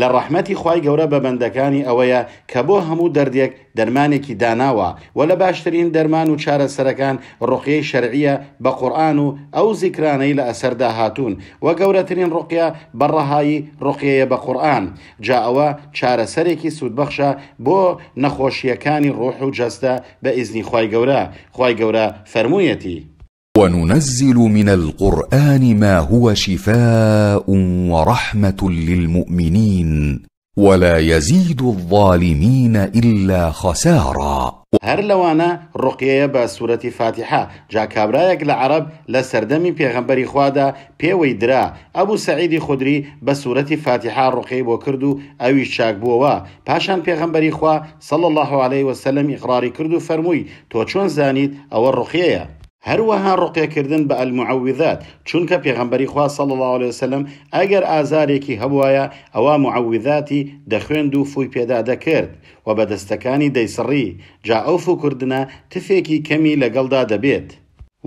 لە ڕەحمەتی خی گەورە بە بەندەکانی ئەوەیە کە بۆ هەموو دەردێک دەرمانێکی داناوە و لە باشترین دەرمان و چارەسەرەکان ڕۆقیەی شەرعیە بە قورآن و ئەو زیکرانەی لە ئەسەردا هاتوون وە گەورەترین ڕقیە بەڕەهایی ڕقیەیە بە قورآن جا ئەوە چارەسەرێکی سوودبەخشە بۆ نەخۆشیەکانی ڕۆح و جەستە بە ئیزنی خی گەورە خی گەورە فەرموویەتی. وننزل من القران ما هو شفاء ورحمه للمؤمنين ولا يزيد الظالمين الا خسارا هر لوانا رقيه بە سوورەتی فاتحا جا كابرا يقل عرب لە سەردەمی خوادا پێوەی درا ابو سعيد خدري بە سوورەتی فاتحا ڕقیی بۆ کرد و ئەویش پاشان پێغەمبەری خوا صلى الله عليه وسلم اقرار كردو فرموي تو چون چۆن او رقيه هەروەها ڕقیەکردن بە ئەلمعویذات چونکە پێغمبەری خوا سەڵ الله عليه وسلم ئەگەر ئازارێکی هەبواە ئەوە معویذاتی دەخوێند و فوی پێدا دەکرد و بە دەستەکانی دەیسڕی جا ئەو فوکردنە تفێکی کەمی لەگەڵدا دەبێت.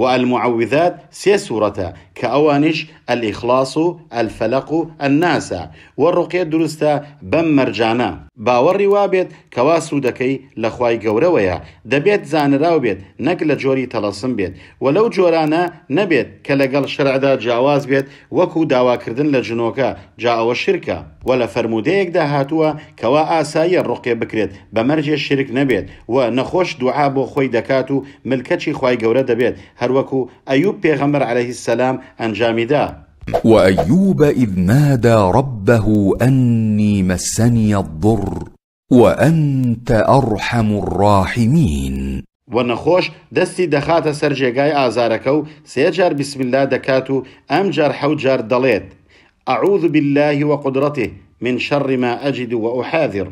والمعوذات سێ سوورەتە کە ئەوانش ئەلیخلاص و ئەلفەلق و ئەناسە وەڕوقێ دروستە بەم مەرجانە باوەڕی وا بێت کەوا سوودەکەی لە خی گەورەوەیە دەبێت زانراو بێت نەک لە جۆری تەلەسم بێت وەلەو جۆرانە نەبێت کە لەگەڵ شەرعدا جیاواز بێت وەکو داواکردن لە جنۆکە جاوە شرکە وە لە فرەرمودەیەکدا هاتووە کەوا ئاساییە ڕوقێ بکرێت بە مەرجێ شرک نەبێت و نەخۆش دوعا بۆ خۆی دەکات و ملکەچی خی گەورە دەبێت هەروەکو ئەیوب پێغەمەر عليهەیهی سەسلام أن جامدا وايوب اذ نادى ربه اني مسني الضر وانت ارحم الراحمين ونخوش دستي دخات سر جيغاي آزاركو سيجار بسم الله دكاتو أم و ئەم جار حەوجار دەڵێت بالله وقدرته من شر ما أجد وأحاذر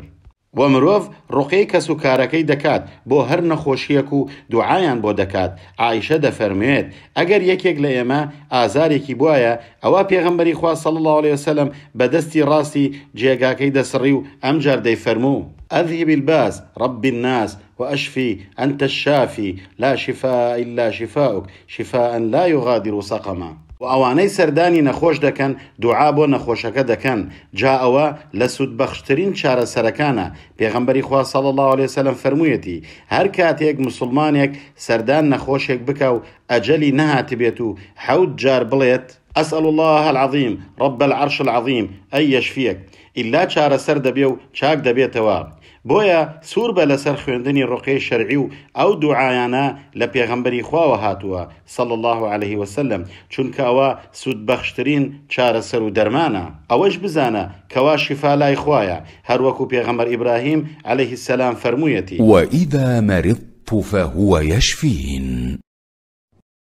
بۆ مرۆڤ ڕۆقەی کەس و کارەکەی دەکات بۆ هەر نەخۆشیەک و دوعایان بۆ دەکات ئایشە دەفەرموێت ئەگەر یەکێک لە ئێمە ئازارێکی بواە ئەوە پێغمبەری خوا سەڵ الله عليه وسلم بەدەستی ڕاستی جێگاکەی دەسڕی و ئەم جاردەی فەرموو ئەذهب الباس رب الناس وأشفي أنت الشافي لا شفاء إلا شفاؤك شفاء لا يغادر سقما و ئەوانەی سەردانی نەخۆش دەکەن دوعا بۆ نەخۆشەکە دەکەن جا ئەوە لە سوودبەخشترین چارەسەرەکانە پێغمبەری خوا سەڵ الله لێ سەلم فرموویەتی هەر کاتێک مسلمانێک سەردان نەخۆشێک بکە و ئەجەلی نەهاتی بێت و حەوت جار بڵێت اسال الله العظيم رب العرش العظيم اي يشفيك الا چاره سر دبی و چاک دەبێتەوە بۆیە سوور بە لەسەر خوێندنی ڕۆقەی شەرعی و ئەو دوعایانە لە پێغەمبەری خواوە هاتووە الله عليه وسلم سود بخشترين سوودبەخشترین سر و أوش بزانا كوا کەوا شیفا لای خوایە هەروەکو پێغەمبەر إبراهيم عليه السلام فەرموویەتی وإذا مەریض فهو يشفين